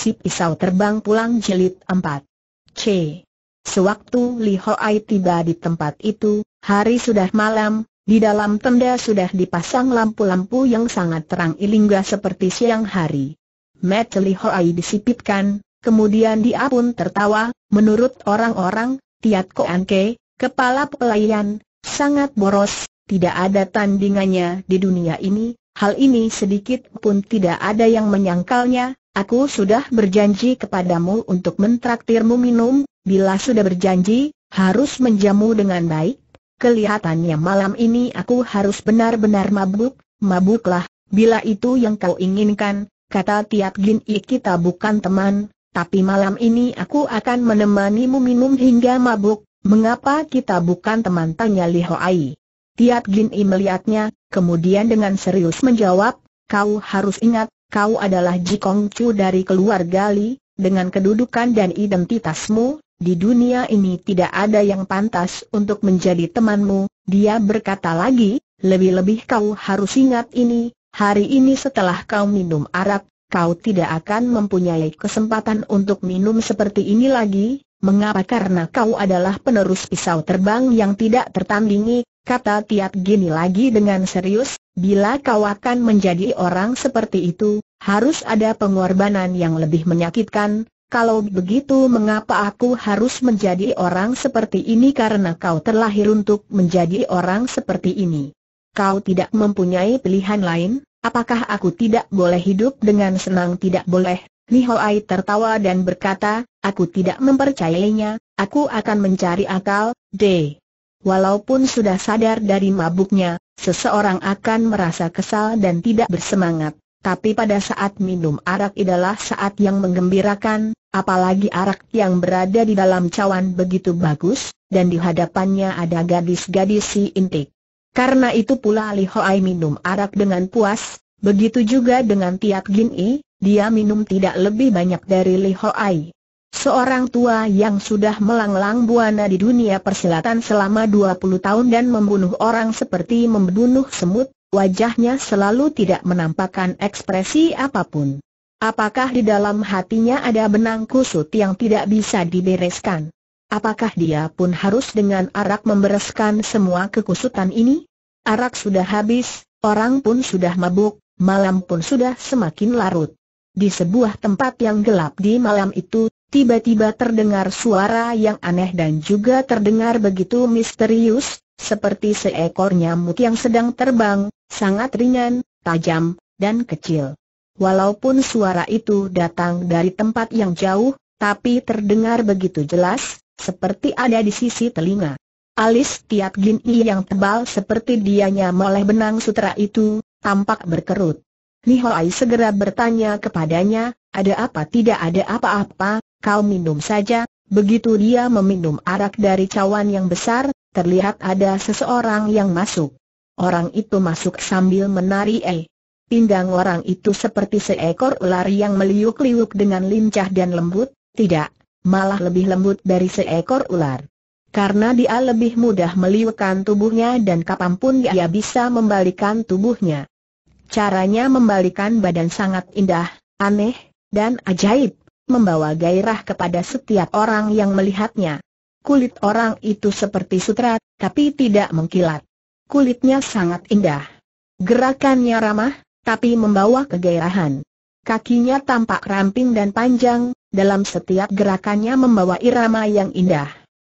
Si Pisau Terbang Pulang jelit empat. C. Sewaktu Li Hoai tiba di tempat itu, hari sudah malam, di dalam tenda sudah dipasang lampu-lampu yang sangat terang ilingga seperti siang hari. Met Li Hoai disipitkan, kemudian dia pun tertawa, menurut orang-orang, Tiat Koan Ke, kepala pelayan, sangat boros, tidak ada tandingannya di dunia ini, hal ini sedikit pun tidak ada yang menyangkalnya, Aku sudah berjanji kepadamu untuk mentraktirmu minum, bila sudah berjanji, harus menjamu dengan baik. Kelihatannya malam ini aku harus benar-benar mabuk, mabuklah, bila itu yang kau inginkan, kata tiap Gin I kita bukan teman, tapi malam ini aku akan menemanimu minum hingga mabuk, mengapa kita bukan teman tanya Li Hoai. Tiap Gin I melihatnya, kemudian dengan serius menjawab, kau harus ingat, kau adalah Ji Kong Chu dari keluarga Li, dengan kedudukan dan identitasmu, di dunia ini tidak ada yang pantas untuk menjadi temanmu, dia berkata lagi, lebih-lebih kau harus ingat ini, hari ini setelah kau minum arak, kau tidak akan mempunyai kesempatan untuk minum seperti ini lagi, Mengapa? Karena kau adalah penerus pisau terbang yang tidak tertandingi, kata Tiat Gini lagi dengan serius, bila kau akan menjadi orang seperti itu, harus ada pengorbanan yang lebih menyakitkan, kalau begitu mengapa aku harus menjadi orang seperti ini karena kau terlahir untuk menjadi orang seperti ini. Kau tidak mempunyai pilihan lain, apakah aku tidak boleh hidup dengan senang tidak boleh? Li Hoai tertawa dan berkata, aku tidak mempercayainya, aku akan mencari akal, deh. Walaupun sudah sadar dari mabuknya, seseorang akan merasa kesal dan tidak bersemangat. Tapi pada saat minum arak adalah saat yang menggembirakan, apalagi arak yang berada di dalam cawan begitu bagus, dan di hadapannya ada gadis-gadis si intik. Karena itu pula Li Hoai minum arak dengan puas, begitu juga dengan Tiat Gin I, dia minum tidak lebih banyak dari Li Hoai. Seorang tua yang sudah melanglang buana di dunia persilatan selama 20 tahun dan membunuh orang seperti membunuh semut, wajahnya selalu tidak menampakkan ekspresi apapun. Apakah di dalam hatinya ada benang kusut yang tidak bisa dibereskan? Apakah dia pun harus dengan arak membereskan semua kekusutan ini? Arak sudah habis, orang pun sudah mabuk, malam pun sudah semakin larut. Di sebuah tempat yang gelap di malam itu, tiba-tiba terdengar suara yang aneh dan juga terdengar begitu misterius, seperti seekor nyamuk yang sedang terbang, sangat ringan, tajam, dan kecil. Walaupun suara itu datang dari tempat yang jauh, tapi terdengar begitu jelas, seperti ada di sisi telinga. Alis tiap gini yang tebal seperti dianya moleh benang sutra itu, tampak berkerut. Nihoai segera bertanya kepadanya, ada apa tidak ada apa-apa, kau minum saja. Begitu dia meminum arak dari cawan yang besar, terlihat ada seseorang yang masuk. Orang itu masuk sambil menari eh. Pinggang orang itu seperti seekor ular yang meliuk-liuk dengan lincah dan lembut, tidak, malah lebih lembut dari seekor ular. Karena dia lebih mudah meliukkan tubuhnya dan kapanpun dia bisa membalikan tubuhnya. Caranya membalikan badan sangat indah, aneh, dan ajaib membawa gairah kepada setiap orang yang melihatnya. Kulit orang itu seperti sutra, tapi tidak mengkilat. Kulitnya sangat indah. Gerakannya ramah, tapi membawa kegairahan. Kakinya tampak ramping dan panjang, dalam setiap gerakannya membawa irama yang indah.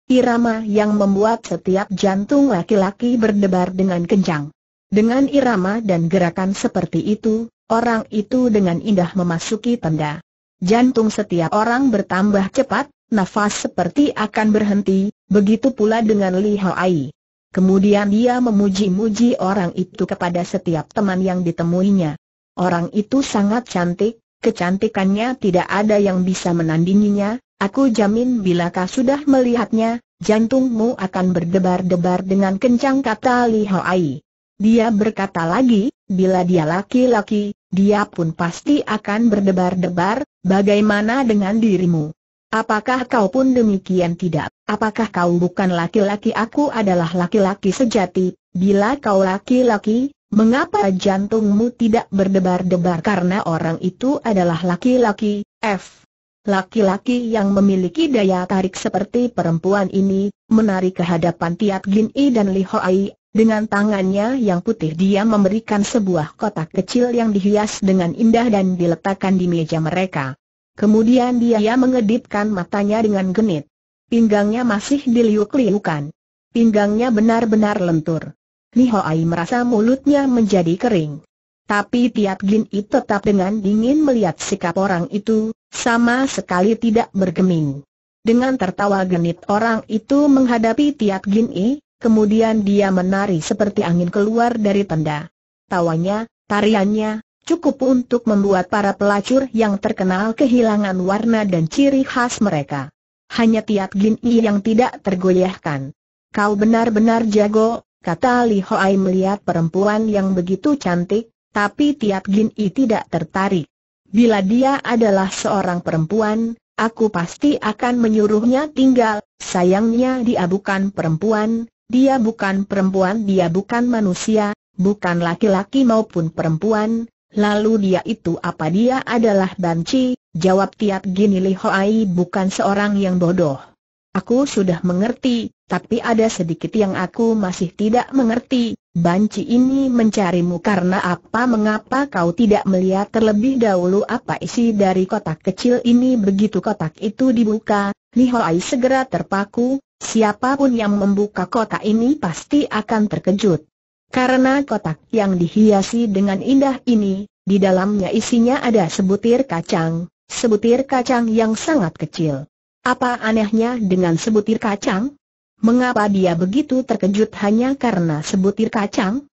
Irama yang membuat setiap jantung laki-laki berdebar dengan kencang. Dengan irama dan gerakan seperti itu, orang itu dengan indah memasuki tenda. Jantung setiap orang bertambah cepat, nafas seperti akan berhenti, begitu pula dengan Li Hai. Kemudian dia memuji-muji orang itu kepada setiap teman yang ditemuinya. Orang itu sangat cantik, kecantikannya tidak ada yang bisa menandinginya, aku jamin bila kau sudah melihatnya, jantungmu akan berdebar-debar dengan kencang kata Li Hai. Dia berkata lagi, bila dia laki-laki, dia pun pasti akan berdebar-debar, bagaimana dengan dirimu? Apakah kau pun demikian tidak? Apakah kau bukan laki-laki? Aku adalah laki-laki sejati, bila kau laki-laki, mengapa jantungmu tidak berdebar-debar? Karena orang itu adalah laki-laki, F. Laki-laki yang memiliki daya tarik seperti perempuan ini, menarik kehadapan Tiat Gin I dan Li Ai, dengan tangannya yang putih dia memberikan sebuah kotak kecil yang dihias dengan indah dan diletakkan di meja mereka. Kemudian dia mengedipkan matanya dengan genit. Pinggangnya masih diliuk-liukan. Pinggangnya benar-benar lentur. Ai merasa mulutnya menjadi kering. Tapi Tiap Gin I tetap dengan dingin melihat sikap orang itu, sama sekali tidak bergeming. Dengan tertawa genit orang itu menghadapi Tiap Gin I, Kemudian dia menari seperti angin keluar dari tenda. Tawanya, tariannya, cukup untuk membuat para pelacur yang terkenal kehilangan warna dan ciri khas mereka. Hanya Tiat Gin I yang tidak tergoyahkan. Kau benar-benar jago, kata Li Hoai melihat perempuan yang begitu cantik, tapi Tiat Gin I tidak tertarik. Bila dia adalah seorang perempuan, aku pasti akan menyuruhnya tinggal, sayangnya dia bukan perempuan, dia bukan perempuan, dia bukan manusia, bukan laki-laki maupun perempuan, lalu dia itu apa dia adalah banci, jawab tiap gini Li Ai, bukan seorang yang bodoh. Aku sudah mengerti, tapi ada sedikit yang aku masih tidak mengerti, banci ini mencarimu karena apa mengapa kau tidak melihat terlebih dahulu apa isi dari kotak kecil ini begitu kotak itu dibuka, Li Ai segera terpaku, Siapapun yang membuka kotak ini pasti akan terkejut. Karena kotak yang dihiasi dengan indah ini, di dalamnya isinya ada sebutir kacang, sebutir kacang yang sangat kecil. Apa anehnya dengan sebutir kacang? Mengapa dia begitu terkejut hanya karena sebutir kacang?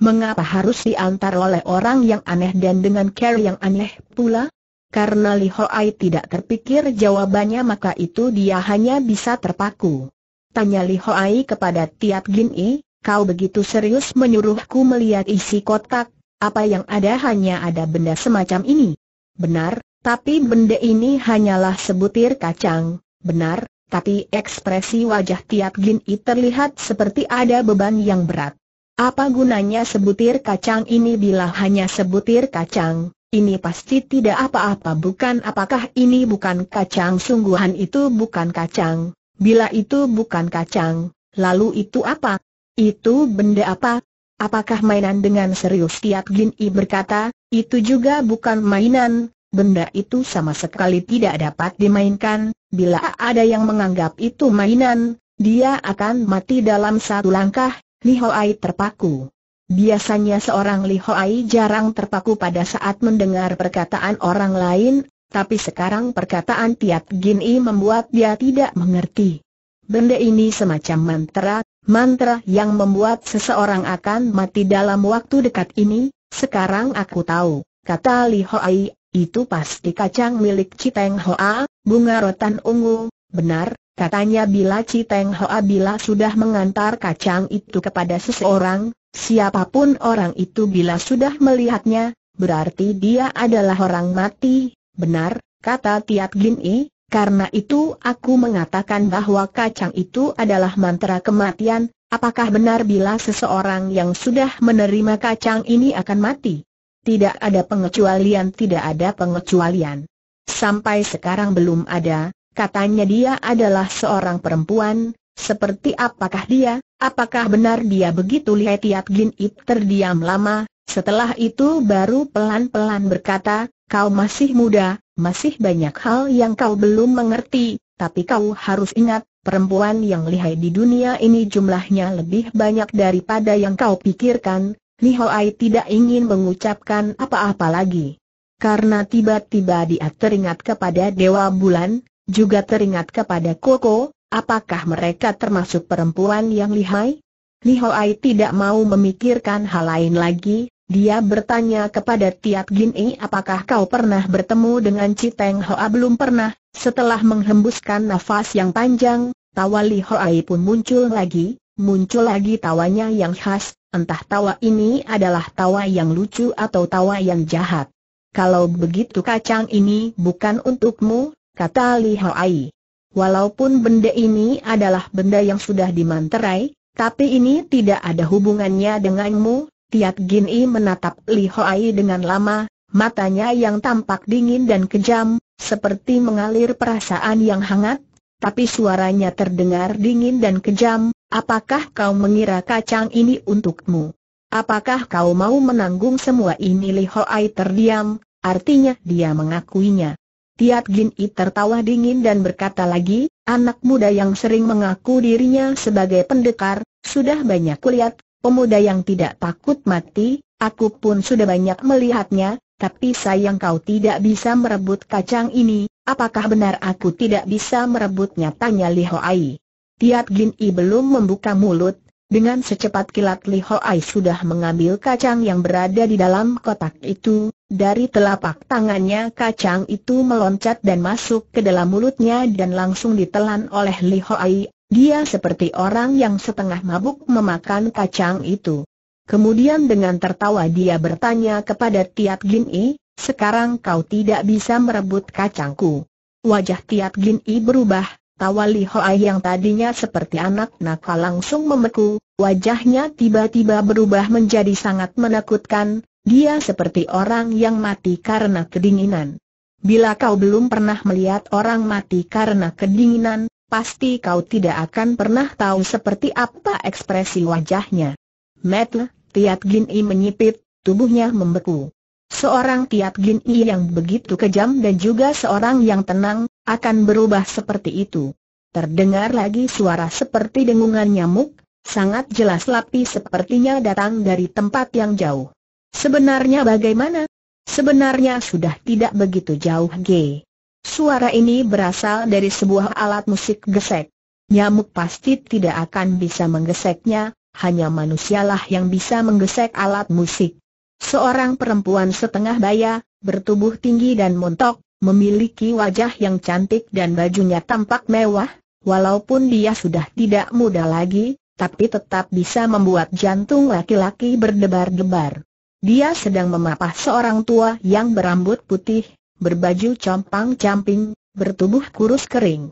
Mengapa harus diantar oleh orang yang aneh dan dengan care yang aneh pula? Karena Li Hoai tidak terpikir jawabannya maka itu dia hanya bisa terpaku. Tanya Li Hoai kepada Tiat Gin I, kau begitu serius menyuruhku melihat isi kotak, apa yang ada hanya ada benda semacam ini. Benar, tapi benda ini hanyalah sebutir kacang, benar, tapi ekspresi wajah Tiat Gin I terlihat seperti ada beban yang berat. Apa gunanya sebutir kacang ini bila hanya sebutir kacang? Ini pasti tidak apa-apa bukan apakah ini bukan kacang sungguhan itu bukan kacang, bila itu bukan kacang, lalu itu apa? Itu benda apa? Apakah mainan dengan serius Tiap Gin berkata, itu juga bukan mainan, benda itu sama sekali tidak dapat dimainkan, bila ada yang menganggap itu mainan, dia akan mati dalam satu langkah, Lihoai terpaku. Biasanya seorang Lihoai jarang terpaku pada saat mendengar perkataan orang lain, tapi sekarang perkataan Tiat Gin I membuat dia tidak mengerti. Benda ini semacam mantra, mantra yang membuat seseorang akan mati dalam waktu dekat ini, sekarang aku tahu, kata Li Ai. itu pasti kacang milik Citeng Hoa, bunga rotan ungu, benar, katanya bila Citeng Hoa bila sudah mengantar kacang itu kepada seseorang, Siapapun orang itu bila sudah melihatnya, berarti dia adalah orang mati, benar, kata Tiat Gin I, karena itu aku mengatakan bahwa kacang itu adalah mantra kematian, apakah benar bila seseorang yang sudah menerima kacang ini akan mati? Tidak ada pengecualian, tidak ada pengecualian. Sampai sekarang belum ada, katanya dia adalah seorang perempuan, seperti apakah dia, apakah benar dia begitu lihat Tiap Gin Ip terdiam lama, setelah itu baru pelan-pelan berkata, kau masih muda, masih banyak hal yang kau belum mengerti, tapi kau harus ingat, perempuan yang lihai di dunia ini jumlahnya lebih banyak daripada yang kau pikirkan, Ai tidak ingin mengucapkan apa-apa lagi. Karena tiba-tiba dia teringat kepada Dewa Bulan, juga teringat kepada Koko, Apakah mereka termasuk perempuan yang lihai? Li Lihoai tidak mau memikirkan hal lain lagi, dia bertanya kepada Tiap Gin Gini apakah kau pernah bertemu dengan Citeng Hoa belum pernah, setelah menghembuskan nafas yang panjang, tawa Li Lihoai pun muncul lagi, muncul lagi tawanya yang khas, entah tawa ini adalah tawa yang lucu atau tawa yang jahat. Kalau begitu kacang ini bukan untukmu, kata Li Lihoai. Walaupun benda ini adalah benda yang sudah dimanterai, tapi ini tidak ada hubungannya denganmu, Tiat Gin I menatap Li Hoai dengan lama, matanya yang tampak dingin dan kejam, seperti mengalir perasaan yang hangat, tapi suaranya terdengar dingin dan kejam, apakah kau mengira kacang ini untukmu? Apakah kau mau menanggung semua ini Li Hoai terdiam, artinya dia mengakuinya. Tiat Gin I tertawa dingin dan berkata lagi, anak muda yang sering mengaku dirinya sebagai pendekar, sudah banyak kulihat, pemuda yang tidak takut mati, aku pun sudah banyak melihatnya, tapi sayang kau tidak bisa merebut kacang ini, apakah benar aku tidak bisa merebutnya? Tanya Li Hoai. Tiat Gin I belum membuka mulut, dengan secepat kilat Li Hoai sudah mengambil kacang yang berada di dalam kotak itu, dari telapak tangannya kacang itu meloncat dan masuk ke dalam mulutnya dan langsung ditelan oleh Li Hoai. Dia seperti orang yang setengah mabuk memakan kacang itu. Kemudian dengan tertawa dia bertanya kepada Tiat Gin I, sekarang kau tidak bisa merebut kacangku. Wajah Tiat Gin I berubah, tawa Li Hoai yang tadinya seperti anak nakal langsung membeku, wajahnya tiba-tiba berubah menjadi sangat menakutkan, dia seperti orang yang mati karena kedinginan. Bila kau belum pernah melihat orang mati karena kedinginan, pasti kau tidak akan pernah tahu seperti apa ekspresi wajahnya. Metle, Tiat Gin I menyipit, tubuhnya membeku. Seorang Tiat Gin I yang begitu kejam dan juga seorang yang tenang, akan berubah seperti itu. Terdengar lagi suara seperti dengungan nyamuk, sangat jelas lapi sepertinya datang dari tempat yang jauh. Sebenarnya bagaimana? Sebenarnya sudah tidak begitu jauh G. Suara ini berasal dari sebuah alat musik gesek. Nyamuk pasti tidak akan bisa menggeseknya, hanya manusialah yang bisa menggesek alat musik. Seorang perempuan setengah baya, bertubuh tinggi dan montok, memiliki wajah yang cantik dan bajunya tampak mewah, walaupun dia sudah tidak muda lagi, tapi tetap bisa membuat jantung laki-laki berdebar-debar. Dia sedang memapah seorang tua yang berambut putih, berbaju compang-camping, bertubuh kurus kering.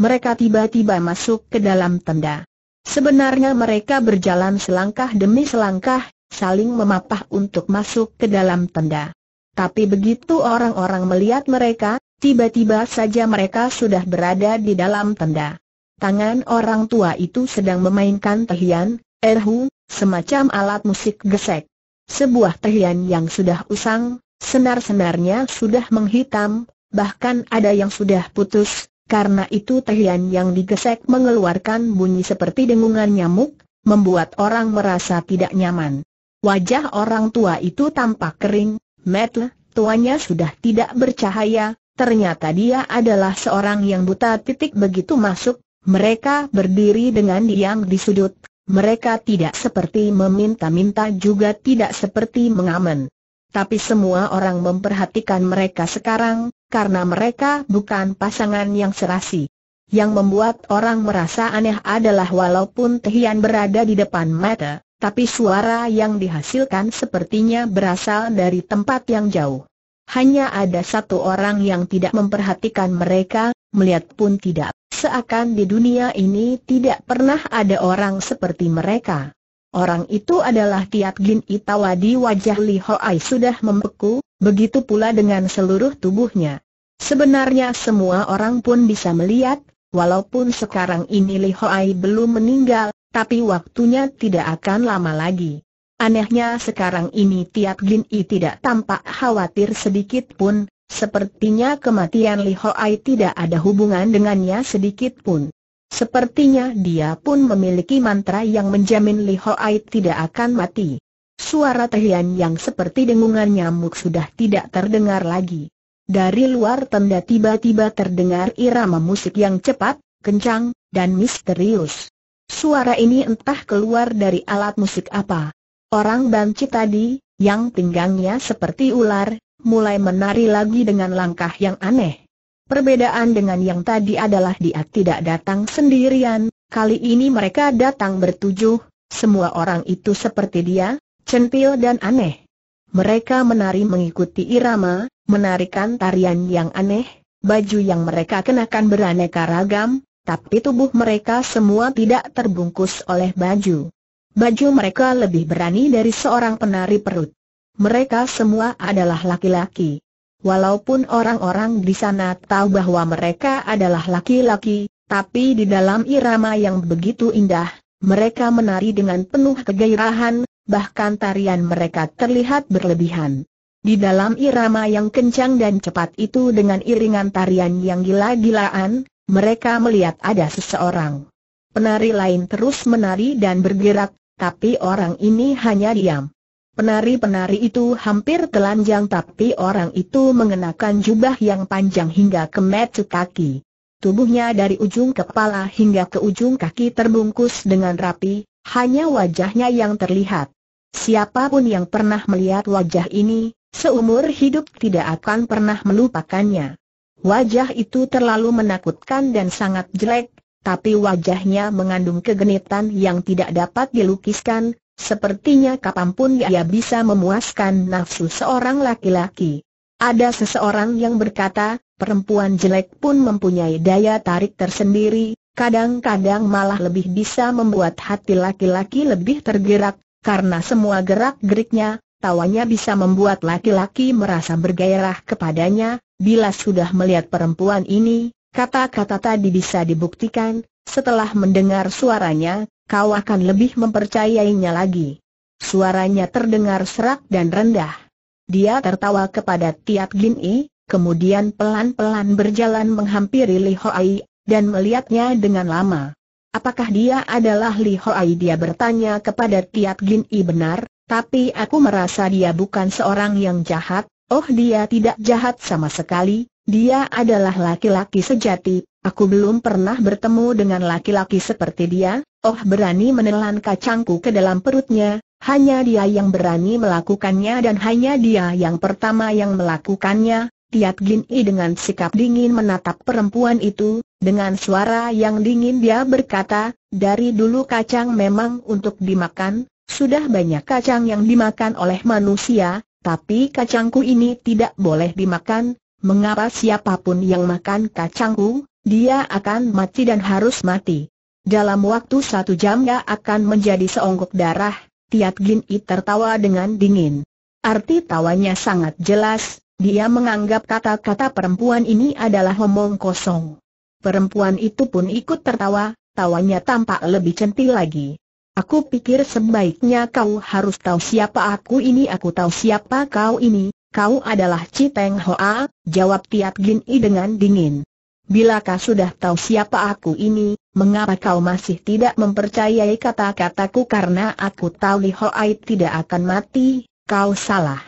Mereka tiba-tiba masuk ke dalam tenda. Sebenarnya mereka berjalan selangkah demi selangkah, saling memapah untuk masuk ke dalam tenda. Tapi begitu orang-orang melihat mereka, tiba-tiba saja mereka sudah berada di dalam tenda. Tangan orang tua itu sedang memainkan tehian, erhu, semacam alat musik gesek. Sebuah tehian yang sudah usang, senar-senarnya sudah menghitam, bahkan ada yang sudah putus, karena itu tehian yang digesek mengeluarkan bunyi seperti dengungan nyamuk, membuat orang merasa tidak nyaman. Wajah orang tua itu tampak kering, metel, tuanya sudah tidak bercahaya, ternyata dia adalah seorang yang buta titik begitu masuk, mereka berdiri dengan diam di sudut, mereka tidak seperti meminta-minta juga tidak seperti mengamen. Tapi semua orang memperhatikan mereka sekarang, karena mereka bukan pasangan yang serasi. Yang membuat orang merasa aneh adalah walaupun Tehian berada di depan mata, tapi suara yang dihasilkan sepertinya berasal dari tempat yang jauh. Hanya ada satu orang yang tidak memperhatikan mereka, melihat pun tidak. Seakan di dunia ini tidak pernah ada orang seperti mereka. Orang itu adalah Tiat Gin Itawadi wajah Li Hoai sudah membeku, begitu pula dengan seluruh tubuhnya. Sebenarnya semua orang pun bisa melihat, walaupun sekarang ini Li Hoai belum meninggal, tapi waktunya tidak akan lama lagi. Anehnya sekarang ini Tiat Gin I tidak tampak khawatir sedikit pun, Sepertinya kematian Li Hoai tidak ada hubungan dengannya sedikit pun. Sepertinya dia pun memiliki mantra yang menjamin Li Hoai tidak akan mati. Suara tehian yang seperti dengungan nyamuk sudah tidak terdengar lagi. Dari luar tenda tiba-tiba terdengar irama musik yang cepat, kencang, dan misterius. Suara ini entah keluar dari alat musik apa. Orang banci tadi, yang pinggangnya seperti ular, mulai menari lagi dengan langkah yang aneh. Perbedaan dengan yang tadi adalah dia tidak datang sendirian, kali ini mereka datang bertujuh, semua orang itu seperti dia, centil dan aneh. Mereka menari mengikuti irama, menarikan tarian yang aneh, baju yang mereka kenakan beraneka ragam, tapi tubuh mereka semua tidak terbungkus oleh baju. Baju mereka lebih berani dari seorang penari perut. Mereka semua adalah laki-laki. Walaupun orang-orang di sana tahu bahwa mereka adalah laki-laki, tapi di dalam irama yang begitu indah, mereka menari dengan penuh kegairahan, bahkan tarian mereka terlihat berlebihan. Di dalam irama yang kencang dan cepat itu dengan iringan tarian yang gila-gilaan, mereka melihat ada seseorang. Penari lain terus menari dan bergerak, tapi orang ini hanya diam. Penari-penari itu hampir telanjang tapi orang itu mengenakan jubah yang panjang hingga ke metu kaki. Tubuhnya dari ujung kepala hingga ke ujung kaki terbungkus dengan rapi, hanya wajahnya yang terlihat. Siapapun yang pernah melihat wajah ini, seumur hidup tidak akan pernah melupakannya. Wajah itu terlalu menakutkan dan sangat jelek, tapi wajahnya mengandung kegenitan yang tidak dapat dilukiskan, Sepertinya kapanpun ia bisa memuaskan nafsu seorang laki-laki. Ada seseorang yang berkata, perempuan jelek pun mempunyai daya tarik tersendiri, kadang-kadang malah lebih bisa membuat hati laki-laki lebih tergerak, karena semua gerak-geriknya, tawanya bisa membuat laki-laki merasa bergairah kepadanya, bila sudah melihat perempuan ini, kata-kata tadi bisa dibuktikan, setelah mendengar suaranya, kau akan lebih mempercayainya lagi. Suaranya terdengar serak dan rendah. Dia tertawa kepada Tiat Gin I, kemudian pelan-pelan berjalan menghampiri Li Hoai, dan melihatnya dengan lama. Apakah dia adalah Li Hoai? Dia bertanya kepada Tiat Gin I benar, tapi aku merasa dia bukan seorang yang jahat, oh dia tidak jahat sama sekali, dia adalah laki-laki sejati, Aku belum pernah bertemu dengan laki-laki seperti dia, oh berani menelan kacangku ke dalam perutnya, hanya dia yang berani melakukannya dan hanya dia yang pertama yang melakukannya, Tiat Gin I dengan sikap dingin menatap perempuan itu, dengan suara yang dingin dia berkata, dari dulu kacang memang untuk dimakan, sudah banyak kacang yang dimakan oleh manusia, tapi kacangku ini tidak boleh dimakan, mengapa siapapun yang makan kacangku, dia akan mati dan harus mati. Dalam waktu satu jam dia akan menjadi seonggok darah, Tiat Gin I tertawa dengan dingin. Arti tawanya sangat jelas, dia menganggap kata-kata perempuan ini adalah omong kosong. Perempuan itu pun ikut tertawa, tawanya tampak lebih centil lagi. Aku pikir sebaiknya kau harus tahu siapa aku ini aku tahu siapa kau ini, kau adalah Citeng Hoa, jawab Tiat Gin I dengan dingin. Bilakah sudah tahu siapa aku ini, mengapa kau masih tidak mempercayai kata-kataku karena aku tahu Li Hoai tidak akan mati, kau salah.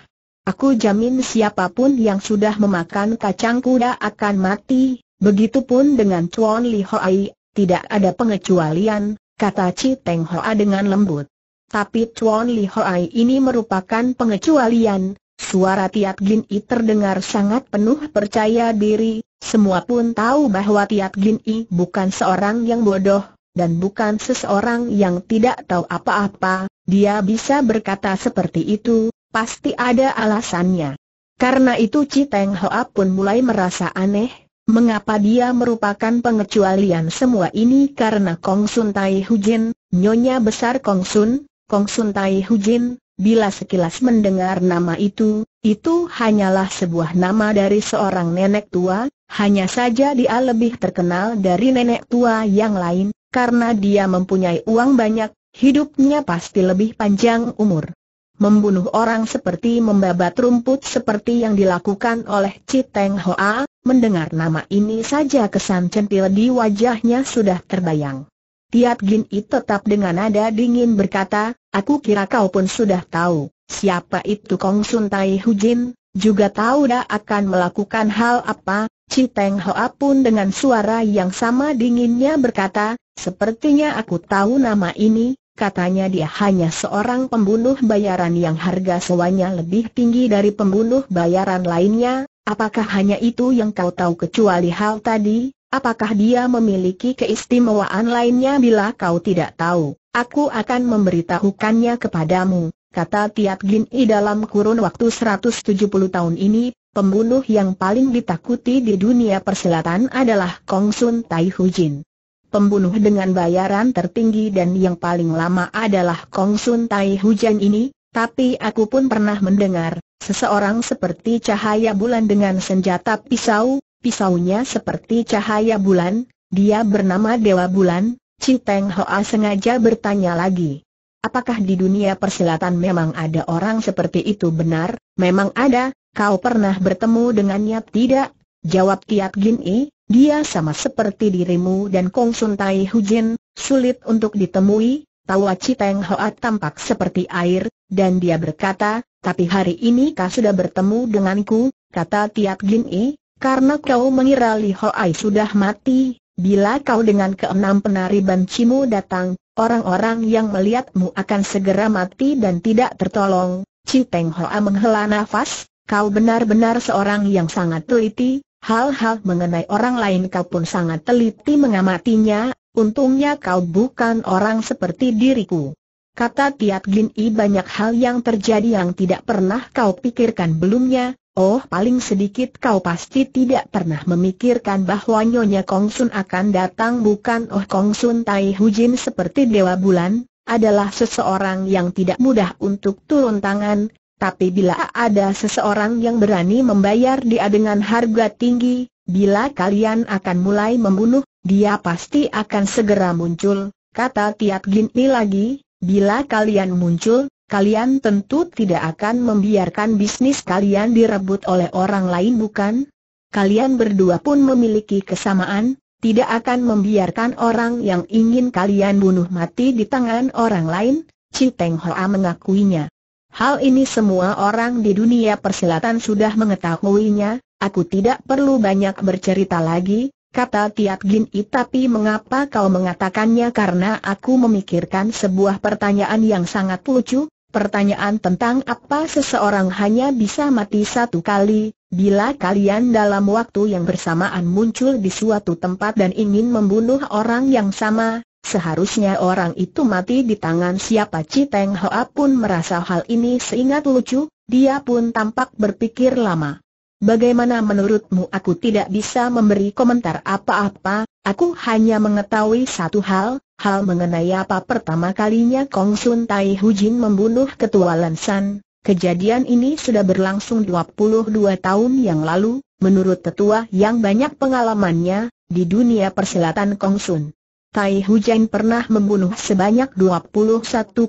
Aku jamin siapapun yang sudah memakan kacang kuda akan mati, begitupun dengan Chuan Li Hoai, tidak ada pengecualian, kata Chi Teng Hoa dengan lembut. Tapi Chuan Li Hoai ini merupakan pengecualian, Suara Tiat Gin I terdengar sangat penuh percaya diri, semua pun tahu bahwa Tiat Gin I bukan seorang yang bodoh, dan bukan seseorang yang tidak tahu apa-apa, dia bisa berkata seperti itu, pasti ada alasannya. Karena itu Citeng Hoa pun mulai merasa aneh, mengapa dia merupakan pengecualian semua ini karena Kong Sun Tai Hujin, nyonya besar Kong Sun, Kong Sun Tai Hujin, Bila sekilas mendengar nama itu, itu hanyalah sebuah nama dari seorang nenek tua, hanya saja dia lebih terkenal dari nenek tua yang lain, karena dia mempunyai uang banyak, hidupnya pasti lebih panjang umur. Membunuh orang seperti membabat rumput seperti yang dilakukan oleh Citeng Hoa, mendengar nama ini saja kesan centil di wajahnya sudah terbayang. Tiat Gin I tetap dengan nada dingin berkata, Aku kira kau pun sudah tahu, siapa itu Kong Sun Tai Hu Jin, juga tahu dah akan melakukan hal apa, Citeng Hoa pun dengan suara yang sama dinginnya berkata, sepertinya aku tahu nama ini, katanya dia hanya seorang pembunuh bayaran yang harga sewanya lebih tinggi dari pembunuh bayaran lainnya, apakah hanya itu yang kau tahu kecuali hal tadi, Apakah dia memiliki keistimewaan lainnya bila kau tidak tahu? Aku akan memberitahukannya kepadamu, kata Tiat Gin I dalam kurun waktu 170 tahun ini, pembunuh yang paling ditakuti di dunia perselatan adalah Kong Sun Tai Hujin. Pembunuh dengan bayaran tertinggi dan yang paling lama adalah Kong Sun Tai Jin ini, tapi aku pun pernah mendengar, seseorang seperti cahaya bulan dengan senjata pisau, pisaunya seperti cahaya bulan, dia bernama Dewa Bulan, Citeng Hoa sengaja bertanya lagi. Apakah di dunia persilatan memang ada orang seperti itu benar? Memang ada, kau pernah bertemu dengannya tidak? Jawab Tiap Gin E, dia sama seperti dirimu dan Kong Sun Tai Hu Jin. sulit untuk ditemui, tawa Citeng Hoa tampak seperti air, dan dia berkata, tapi hari ini kau sudah bertemu denganku, kata Tiap Gin E, karena kau mengira Li Hoai sudah mati, bila kau dengan keenam penari bancimu datang, orang-orang yang melihatmu akan segera mati dan tidak tertolong. Ci Hoa menghela nafas, kau benar-benar seorang yang sangat teliti, hal-hal mengenai orang lain kau pun sangat teliti mengamatinya, untungnya kau bukan orang seperti diriku. Kata Tiat Gin I banyak hal yang terjadi yang tidak pernah kau pikirkan belumnya, Oh paling sedikit kau pasti tidak pernah memikirkan bahwa Nyonya Kongsun akan datang bukan Oh Kongsun Tai Jin seperti Dewa Bulan, adalah seseorang yang tidak mudah untuk turun tangan, tapi bila ada seseorang yang berani membayar dia dengan harga tinggi, bila kalian akan mulai membunuh, dia pasti akan segera muncul, kata Tiap Gin lagi, bila kalian muncul, kalian tentu tidak akan membiarkan bisnis kalian direbut oleh orang lain bukan? Kalian berdua pun memiliki kesamaan, tidak akan membiarkan orang yang ingin kalian bunuh mati di tangan orang lain, Citeng Hoa mengakuinya. Hal ini semua orang di dunia persilatan sudah mengetahuinya, aku tidak perlu banyak bercerita lagi, kata Tiat Gin I tapi mengapa kau mengatakannya karena aku memikirkan sebuah pertanyaan yang sangat lucu, Pertanyaan tentang apa seseorang hanya bisa mati satu kali, bila kalian dalam waktu yang bersamaan muncul di suatu tempat dan ingin membunuh orang yang sama, seharusnya orang itu mati di tangan siapa Citeng Hoa pun merasa hal ini seingat lucu, dia pun tampak berpikir lama. Bagaimana menurutmu aku tidak bisa memberi komentar apa-apa, aku hanya mengetahui satu hal, Hal mengenai apa pertama kalinya Kong Sun Tai Jin membunuh ketua Lansan, kejadian ini sudah berlangsung 22 tahun yang lalu, menurut tetua yang banyak pengalamannya, di dunia perselatan Kong Sun. Tai Jin pernah membunuh sebanyak 21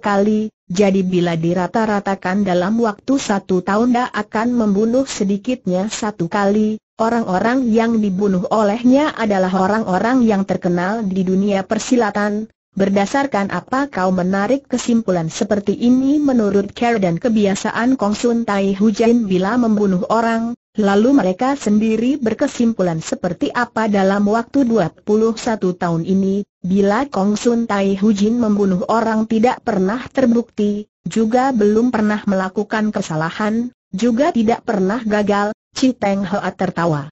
kali, jadi bila dirata-ratakan dalam waktu satu tahun dia akan membunuh sedikitnya satu kali, Orang-orang yang dibunuh olehnya adalah orang-orang yang terkenal di dunia persilatan. Berdasarkan apa kau menarik kesimpulan seperti ini menurut care dan kebiasaan Kong Sun Tai Hujain bila membunuh orang, lalu mereka sendiri berkesimpulan seperti apa dalam waktu 21 tahun ini, bila Kong Sun Tai Hujin membunuh orang tidak pernah terbukti, juga belum pernah melakukan kesalahan, juga tidak pernah gagal, Citeng Teng Hoa tertawa.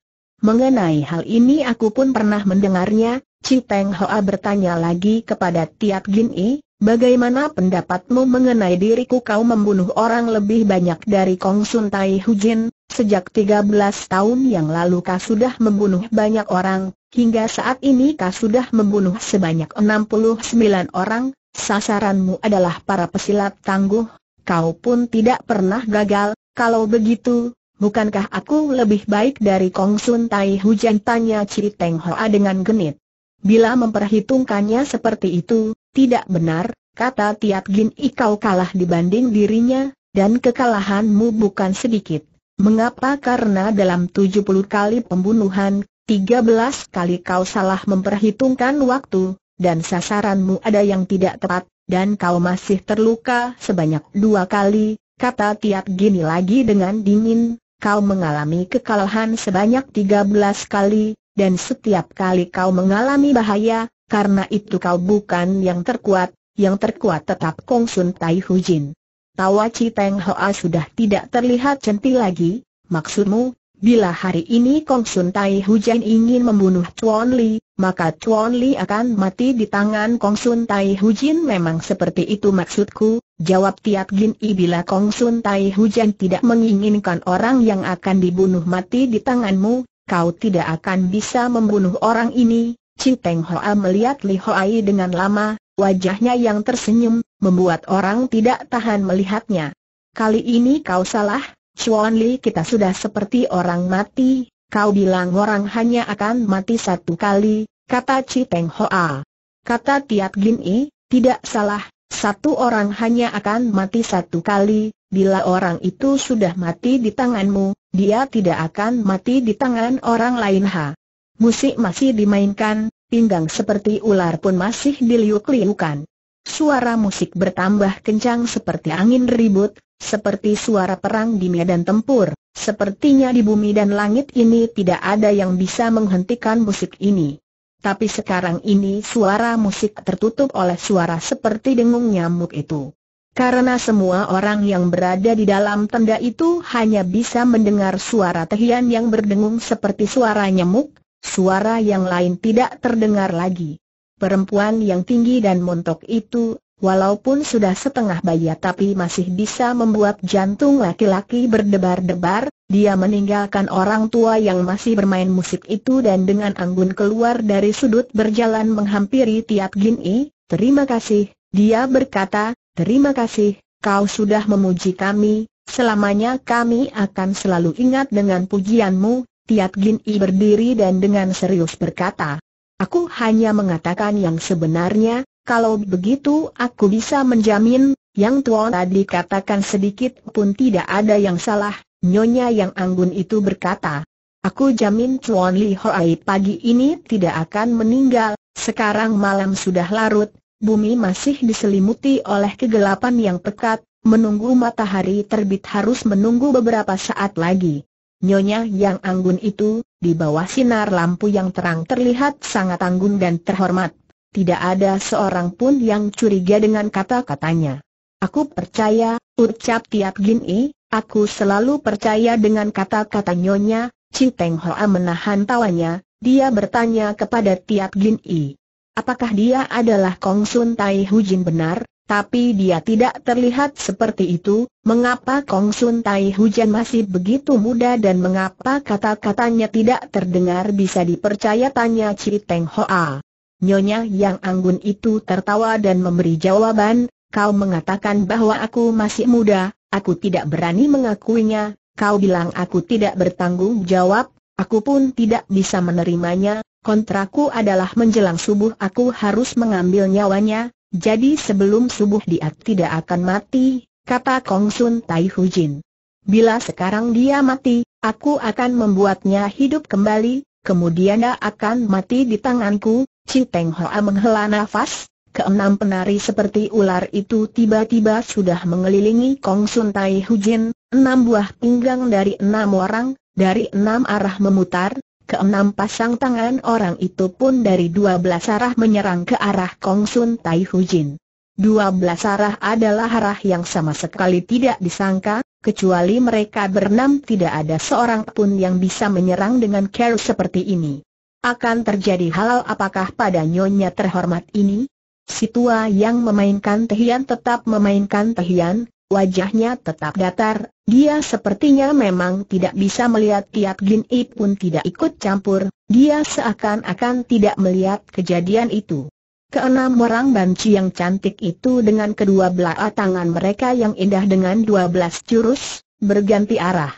Mengenai hal ini aku pun pernah mendengarnya, Citeng Teng Hoa bertanya lagi kepada Tiap Gin I, bagaimana pendapatmu mengenai diriku kau membunuh orang lebih banyak dari Kong Sun Tai Jin, sejak 13 tahun yang lalu kau sudah membunuh banyak orang, hingga saat ini kau sudah membunuh sebanyak 69 orang, sasaranmu adalah para pesilat tangguh, kau pun tidak pernah gagal, kalau begitu, bukankah aku lebih baik dari Kong Sun Tai Hujan? Tanya Ciri Teng Hoa dengan genit. Bila memperhitungkannya seperti itu, tidak benar, kata Tiat Gin Ikau kalah dibanding dirinya, dan kekalahanmu bukan sedikit. Mengapa? Karena dalam 70 kali pembunuhan, 13 kali kau salah memperhitungkan waktu, dan sasaranmu ada yang tidak tepat, dan kau masih terluka sebanyak dua kali, kata tiap Gini lagi dengan dingin, kau mengalami kekalahan sebanyak 13 kali, dan setiap kali kau mengalami bahaya, karena itu kau bukan yang terkuat, yang terkuat tetap Kong Sun Tai Hu Jin. Tawa Citeng Hoa sudah tidak terlihat centil lagi, maksudmu, bila hari ini Kong Sun Tai Hu Jin ingin membunuh Chuan Li, maka Chuan Li akan mati di tangan Kong Sun Tai Hu Jin. memang seperti itu maksudku, Jawab Tiat Gin I bila Kong Sun Tai Hujan tidak menginginkan orang yang akan dibunuh mati di tanganmu, kau tidak akan bisa membunuh orang ini. Ci Teng Hoa melihat Li Hoai dengan lama, wajahnya yang tersenyum, membuat orang tidak tahan melihatnya. Kali ini kau salah, Chuan Li kita sudah seperti orang mati, kau bilang orang hanya akan mati satu kali, kata Ci Teng Hoa. Kata Tiat Gin I, tidak salah, satu orang hanya akan mati satu kali, bila orang itu sudah mati di tanganmu, dia tidak akan mati di tangan orang lain ha. Musik masih dimainkan, pinggang seperti ular pun masih diliuk-liukan. Suara musik bertambah kencang seperti angin ribut, seperti suara perang di medan tempur. Sepertinya di bumi dan langit ini tidak ada yang bisa menghentikan musik ini. Tapi sekarang ini suara musik tertutup oleh suara seperti dengung nyamuk itu. Karena semua orang yang berada di dalam tenda itu hanya bisa mendengar suara tehian yang berdengung seperti suara nyamuk, suara yang lain tidak terdengar lagi. Perempuan yang tinggi dan montok itu Walaupun sudah setengah bayi tapi masih bisa membuat jantung laki-laki berdebar-debar, dia meninggalkan orang tua yang masih bermain musik itu dan dengan anggun keluar dari sudut berjalan menghampiri Tiap Gin I, terima kasih, dia berkata, terima kasih, kau sudah memuji kami, selamanya kami akan selalu ingat dengan pujianmu, Tiat Gin I berdiri dan dengan serius berkata, aku hanya mengatakan yang sebenarnya, kalau begitu aku bisa menjamin, yang tua tadi katakan sedikit pun tidak ada yang salah, nyonya yang anggun itu berkata. Aku jamin Chuan Li Hoai pagi ini tidak akan meninggal, sekarang malam sudah larut, bumi masih diselimuti oleh kegelapan yang pekat, menunggu matahari terbit harus menunggu beberapa saat lagi. Nyonya yang anggun itu, di bawah sinar lampu yang terang terlihat sangat anggun dan terhormat tidak ada seorang pun yang curiga dengan kata-katanya. Aku percaya, ucap Tiap Gin E, aku selalu percaya dengan kata-kata nyonya, Ci Teng Hoa menahan tawanya, dia bertanya kepada Tiap Gin E. Apakah dia adalah Kong Sun Tai Jin benar? Tapi dia tidak terlihat seperti itu, mengapa Kong Sun Tai Jin masih begitu muda dan mengapa kata-katanya tidak terdengar bisa dipercaya tanya Ci Teng Hoa. Nyonya yang anggun itu tertawa dan memberi jawaban, kau mengatakan bahwa aku masih muda, aku tidak berani mengakuinya, kau bilang aku tidak bertanggung jawab, aku pun tidak bisa menerimanya, kontrakku adalah menjelang subuh aku harus mengambil nyawanya, jadi sebelum subuh dia tidak akan mati, kata Kong Sun Tai Hu Jin. Bila sekarang dia mati, aku akan membuatnya hidup kembali, kemudian dia akan mati di tanganku, Chi Peng Hoa menghela nafas, keenam penari seperti ular itu tiba-tiba sudah mengelilingi Kong Sun Tai Jin, enam buah pinggang dari enam orang, dari enam arah memutar, keenam pasang tangan orang itu pun dari dua belas arah menyerang ke arah Kong Sun Tai Jin. Dua belas arah adalah arah yang sama sekali tidak disangka, kecuali mereka berenam tidak ada seorang pun yang bisa menyerang dengan care seperti ini akan terjadi halal apakah pada nyonya terhormat ini? Si tua yang memainkan tehian tetap memainkan tehian, wajahnya tetap datar, dia sepertinya memang tidak bisa melihat tiap Gin I pun tidak ikut campur, dia seakan-akan tidak melihat kejadian itu. Keenam orang banci yang cantik itu dengan kedua belah tangan mereka yang indah dengan dua belas jurus, berganti arah.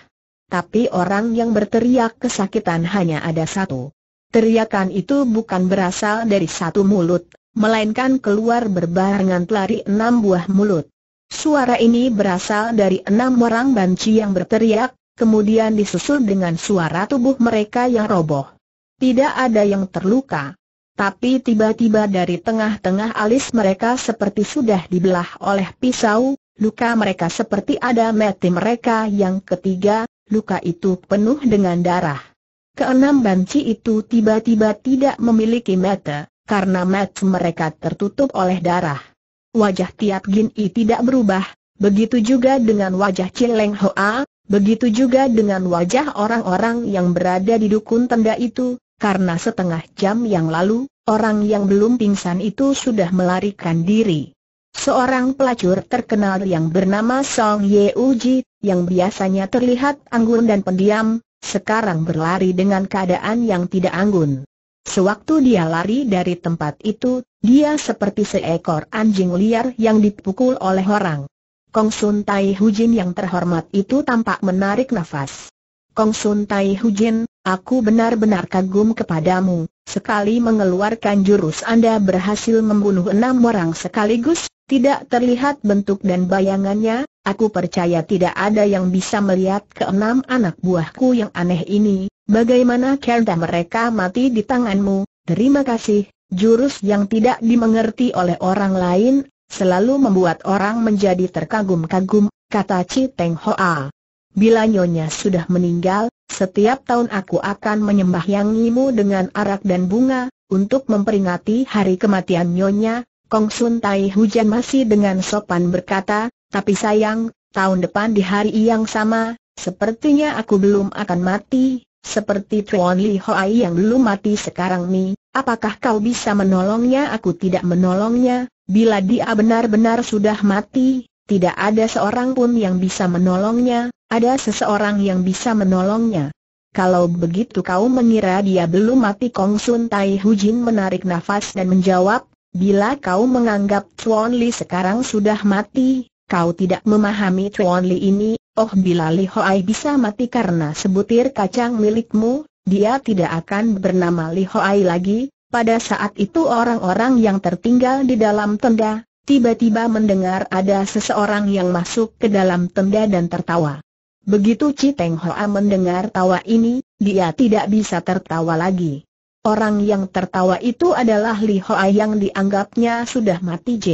Tapi orang yang berteriak kesakitan hanya ada satu. Teriakan itu bukan berasal dari satu mulut, melainkan keluar berbarengan pelari enam buah mulut. Suara ini berasal dari enam orang banci yang berteriak, kemudian disusul dengan suara tubuh mereka yang roboh. Tidak ada yang terluka. Tapi tiba-tiba dari tengah-tengah alis mereka seperti sudah dibelah oleh pisau, luka mereka seperti ada mati mereka yang ketiga, luka itu penuh dengan darah. Keenam banci itu tiba-tiba tidak memiliki mata, karena mata mereka tertutup oleh darah. Wajah Tiap Gin I tidak berubah, begitu juga dengan wajah Cileng Hoa, begitu juga dengan wajah orang-orang yang berada di dukun tenda itu, karena setengah jam yang lalu, orang yang belum pingsan itu sudah melarikan diri. Seorang pelacur terkenal yang bernama Song Ye Uji, yang biasanya terlihat anggun dan pendiam, sekarang berlari dengan keadaan yang tidak anggun. Sewaktu dia lari dari tempat itu, dia seperti seekor anjing liar yang dipukul oleh orang. Kong Sun Tai Hu Jin yang terhormat itu tampak menarik nafas. Kong Sun Tai Hu Jin, aku benar-benar kagum kepadamu. Sekali mengeluarkan jurus Anda berhasil membunuh enam orang sekaligus, tidak terlihat bentuk dan bayangannya, Aku percaya tidak ada yang bisa melihat keenam anak buahku yang aneh ini, bagaimana kerja mereka mati di tanganmu, terima kasih, jurus yang tidak dimengerti oleh orang lain, selalu membuat orang menjadi terkagum-kagum, kata Chi Teng Hoa. Bila nyonya sudah meninggal, setiap tahun aku akan menyembahyangimu dengan arak dan bunga, untuk memperingati hari kematian nyonya, Kong Sun Tai Hujan masih dengan sopan berkata, tapi sayang, tahun depan di hari yang sama, sepertinya aku belum akan mati, seperti Tuan Li Hoai yang belum mati sekarang Mi. Apakah kau bisa menolongnya? Aku tidak menolongnya. Bila dia benar-benar sudah mati, tidak ada seorang pun yang bisa menolongnya, ada seseorang yang bisa menolongnya. Kalau begitu kau mengira dia belum mati Kong Sun Tai Hu Jin menarik nafas dan menjawab, bila kau menganggap Chuan Li sekarang sudah mati, Kau tidak memahami Chuan Li ini, oh bila Li Hoai bisa mati karena sebutir kacang milikmu, dia tidak akan bernama Li Hoai lagi. Pada saat itu orang-orang yang tertinggal di dalam tenda, tiba-tiba mendengar ada seseorang yang masuk ke dalam tenda dan tertawa. Begitu Citeng Hoa mendengar tawa ini, dia tidak bisa tertawa lagi. Orang yang tertawa itu adalah Li Hoa yang dianggapnya sudah mati J.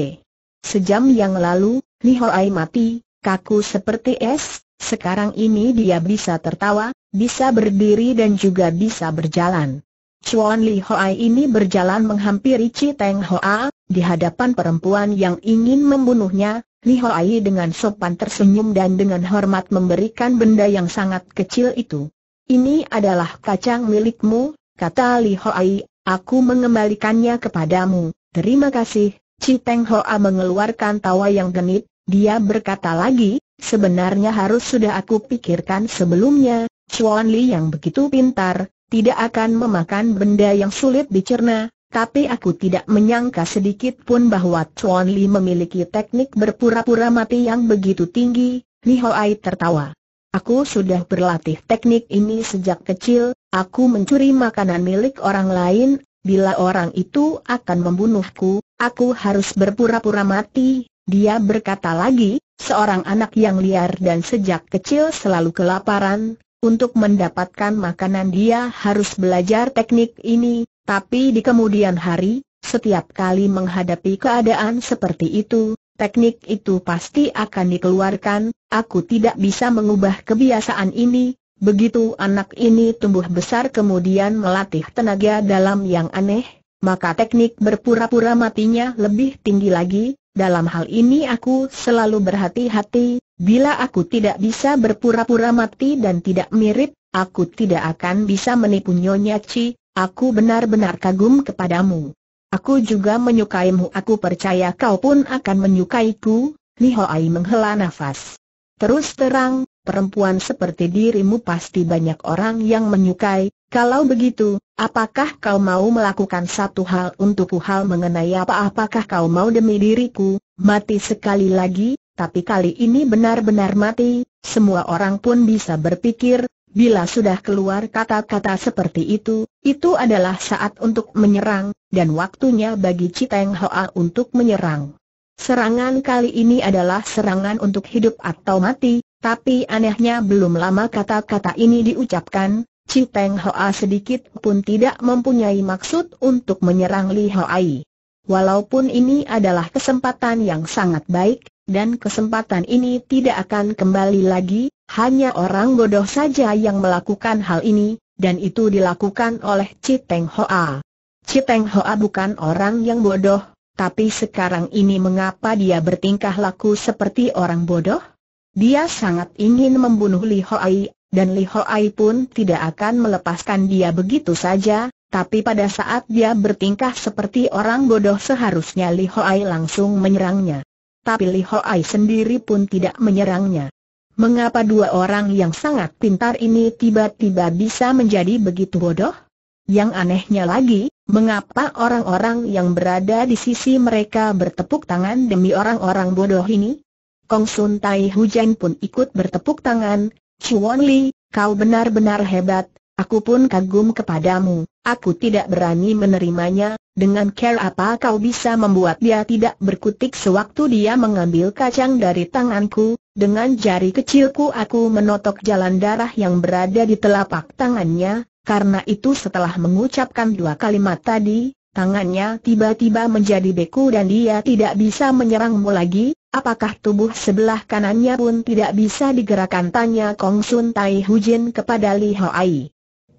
Sejam yang lalu, Li Hoai mati, kaku seperti es, sekarang ini dia bisa tertawa, bisa berdiri dan juga bisa berjalan. Chuan Li Hoai ini berjalan menghampiri Chi Teng Hoa, di hadapan perempuan yang ingin membunuhnya, Li Hoai dengan sopan tersenyum dan dengan hormat memberikan benda yang sangat kecil itu. Ini adalah kacang milikmu, kata Li Hoai, aku mengembalikannya kepadamu, terima kasih. Ci Teng Hoa mengeluarkan tawa yang genit, dia berkata lagi, sebenarnya harus sudah aku pikirkan sebelumnya, Chuan Li yang begitu pintar, tidak akan memakan benda yang sulit dicerna, tapi aku tidak menyangka sedikit pun bahwa Chuan Li memiliki teknik berpura-pura mati yang begitu tinggi, Li Hoai tertawa. Aku sudah berlatih teknik ini sejak kecil, aku mencuri makanan milik orang lain, bila orang itu akan membunuhku, aku harus berpura-pura mati, dia berkata lagi, seorang anak yang liar dan sejak kecil selalu kelaparan, untuk mendapatkan makanan dia harus belajar teknik ini, tapi di kemudian hari, setiap kali menghadapi keadaan seperti itu, teknik itu pasti akan dikeluarkan, aku tidak bisa mengubah kebiasaan ini. Begitu anak ini tumbuh besar kemudian melatih tenaga dalam yang aneh, maka teknik berpura-pura matinya lebih tinggi lagi, dalam hal ini aku selalu berhati-hati, bila aku tidak bisa berpura-pura mati dan tidak mirip, aku tidak akan bisa menipu Nyonya Ci, aku benar-benar kagum kepadamu. Aku juga menyukaimu aku percaya kau pun akan menyukaiku, Li Hoai menghela nafas. Terus terang, perempuan seperti dirimu pasti banyak orang yang menyukai, kalau begitu, apakah kau mau melakukan satu hal untukku hal mengenai apa apakah kau mau demi diriku, mati sekali lagi, tapi kali ini benar-benar mati, semua orang pun bisa berpikir, bila sudah keluar kata-kata seperti itu, itu adalah saat untuk menyerang, dan waktunya bagi Citeng Hoa untuk menyerang. Serangan kali ini adalah serangan untuk hidup atau mati, tapi anehnya belum lama kata-kata ini diucapkan, Ci Hoa sedikit pun tidak mempunyai maksud untuk menyerang Li Hoai. Walaupun ini adalah kesempatan yang sangat baik, dan kesempatan ini tidak akan kembali lagi, hanya orang bodoh saja yang melakukan hal ini, dan itu dilakukan oleh Ci Hoa. Ci Hoa bukan orang yang bodoh, tapi sekarang ini mengapa dia bertingkah laku seperti orang bodoh? Dia sangat ingin membunuh Li Hoai dan Li Hoai pun tidak akan melepaskan dia begitu saja, tapi pada saat dia bertingkah seperti orang bodoh seharusnya Li Hoai langsung menyerangnya. Tapi Li Hoai sendiri pun tidak menyerangnya. Mengapa dua orang yang sangat pintar ini tiba-tiba bisa menjadi begitu bodoh? Yang anehnya lagi, mengapa orang-orang yang berada di sisi mereka bertepuk tangan demi orang-orang bodoh ini? Kong Sun Tai Hujan pun ikut bertepuk tangan, Chuan Li, kau benar-benar hebat, aku pun kagum kepadamu, aku tidak berani menerimanya, dengan care apa kau bisa membuat dia tidak berkutik sewaktu dia mengambil kacang dari tanganku, dengan jari kecilku aku menotok jalan darah yang berada di telapak tangannya, karena itu setelah mengucapkan dua kalimat tadi, tangannya tiba-tiba menjadi beku dan dia tidak bisa menyerangmu lagi, apakah tubuh sebelah kanannya pun tidak bisa digerakkan tanya Kong Sun Tai Hujin kepada Li Ai.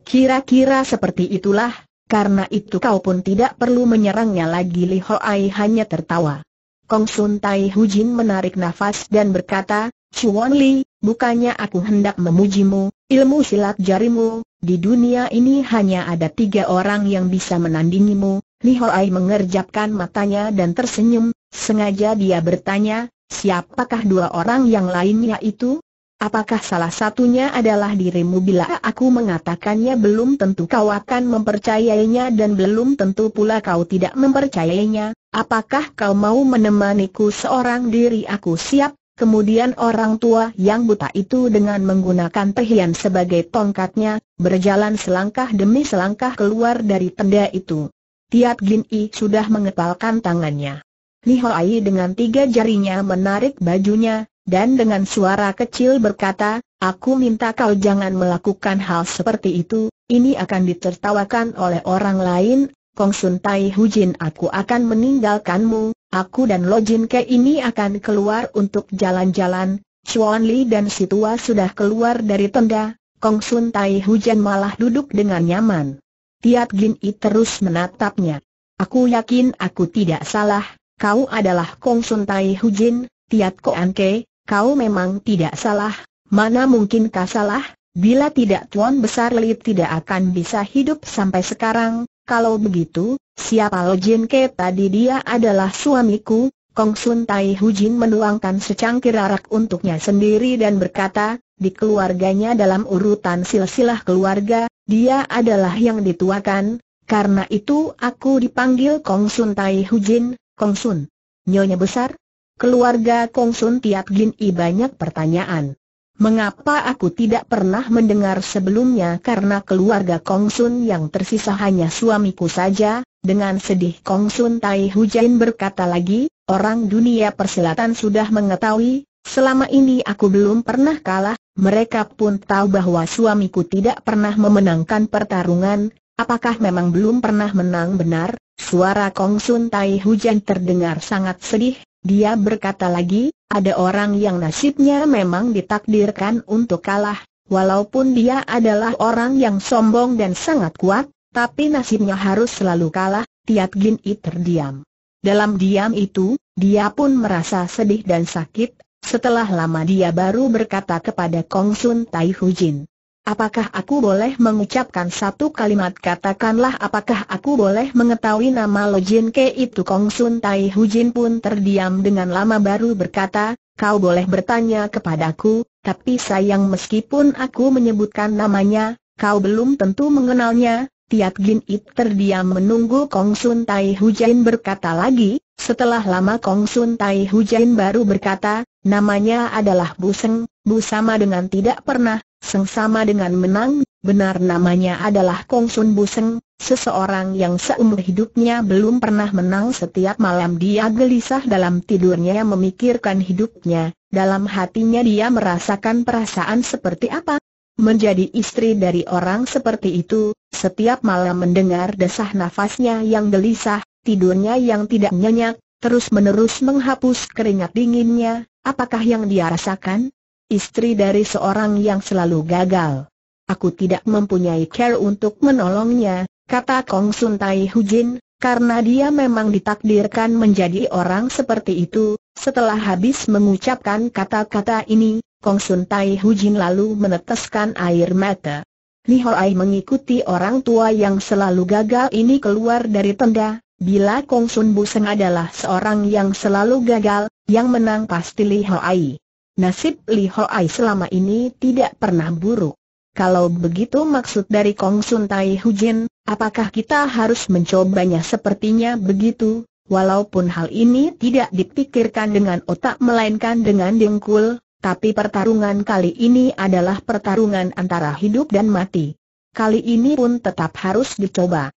Kira-kira seperti itulah, karena itu kau pun tidak perlu menyerangnya lagi Li Ai hanya tertawa. Kong Sun Tai Hujin menarik nafas dan berkata, Chuan Li, bukannya aku hendak memujimu, ilmu silat jarimu, di dunia ini hanya ada tiga orang yang bisa menandingimu, Li Ai mengerjapkan matanya dan tersenyum, Sengaja dia bertanya, siapakah dua orang yang lainnya itu? Apakah salah satunya adalah dirimu bila aku mengatakannya belum tentu kau akan mempercayainya dan belum tentu pula kau tidak mempercayainya, apakah kau mau menemaniku seorang diri aku siap, kemudian orang tua yang buta itu dengan menggunakan tehian sebagai tongkatnya, berjalan selangkah demi selangkah keluar dari tenda itu. Tiap Gin I sudah mengepalkan tangannya. Li Hoai dengan tiga jarinya menarik bajunya, dan dengan suara kecil berkata, Aku minta kau jangan melakukan hal seperti itu, ini akan ditertawakan oleh orang lain, Kong Sun Tai Jin aku akan meninggalkanmu, aku dan Lo Jin Ke ini akan keluar untuk jalan-jalan, Chuan Li dan Situa sudah keluar dari tenda, Kong Sun Tai Hujan malah duduk dengan nyaman. Tiat Gin I terus menatapnya. Aku yakin aku tidak salah, kau adalah Kong Sun Tai Hu Jin, Tiat An Ke, kau memang tidak salah, mana mungkin kau salah, bila tidak Tuan Besar Li tidak akan bisa hidup sampai sekarang, kalau begitu, siapa Lo Jin Ke tadi dia adalah suamiku, Kong Sun Tai Hu Jin menuangkan secangkir arak untuknya sendiri dan berkata, di keluarganya dalam urutan silsilah keluarga, dia adalah yang dituakan, karena itu aku dipanggil Kong Sun Tai Hu Jin. Kong Sun, Nyonya besar? Keluarga Sun Tiap Gin I banyak pertanyaan. Mengapa aku tidak pernah mendengar sebelumnya karena keluarga Kong Sun yang tersisa hanya suamiku saja, dengan sedih Kong Sun Tai Hujain berkata lagi, orang dunia persilatan sudah mengetahui, selama ini aku belum pernah kalah, mereka pun tahu bahwa suamiku tidak pernah memenangkan pertarungan, Apakah memang belum pernah menang benar? Suara Kong Sun Tai Hujan terdengar sangat sedih, dia berkata lagi, ada orang yang nasibnya memang ditakdirkan untuk kalah, walaupun dia adalah orang yang sombong dan sangat kuat, tapi nasibnya harus selalu kalah, Tiat Gin I terdiam. Dalam diam itu, dia pun merasa sedih dan sakit, setelah lama dia baru berkata kepada Kong Sun Tai Hujin, Apakah aku boleh mengucapkan satu kalimat katakanlah apakah aku boleh mengetahui nama Lo Jin Ke itu Kong Sun Tai Hu Jin pun terdiam dengan lama baru berkata, kau boleh bertanya kepadaku, tapi sayang meskipun aku menyebutkan namanya, kau belum tentu mengenalnya, Tiat Jin It terdiam menunggu Kong Sun Tai Hu Jin berkata lagi, setelah lama Kong Sun Tai Hu Jin baru berkata, namanya adalah Buseng, Bu sama dengan tidak pernah Sengsama dengan menang, benar namanya adalah Kong Sun Buseng, seseorang yang seumur hidupnya belum pernah menang setiap malam dia gelisah dalam tidurnya memikirkan hidupnya, dalam hatinya dia merasakan perasaan seperti apa? Menjadi istri dari orang seperti itu, setiap malam mendengar desah nafasnya yang gelisah, tidurnya yang tidak nyenyak, terus-menerus menghapus keringat dinginnya, apakah yang dia rasakan? istri dari seorang yang selalu gagal. Aku tidak mempunyai care untuk menolongnya, kata Kong Sun Tai Hu Jin, karena dia memang ditakdirkan menjadi orang seperti itu. Setelah habis mengucapkan kata-kata ini, Kong Sun Tai Hu Jin lalu meneteskan air mata. Li Hoai mengikuti orang tua yang selalu gagal ini keluar dari tenda. Bila Kong Sun Bu Seng adalah seorang yang selalu gagal, yang menang pasti Li Ai. Nasib Li Hoai selama ini tidak pernah buruk. Kalau begitu maksud dari Kong Sun Tai Hu Jin, apakah kita harus mencobanya sepertinya begitu? Walaupun hal ini tidak dipikirkan dengan otak melainkan dengan dengkul, tapi pertarungan kali ini adalah pertarungan antara hidup dan mati. Kali ini pun tetap harus dicoba.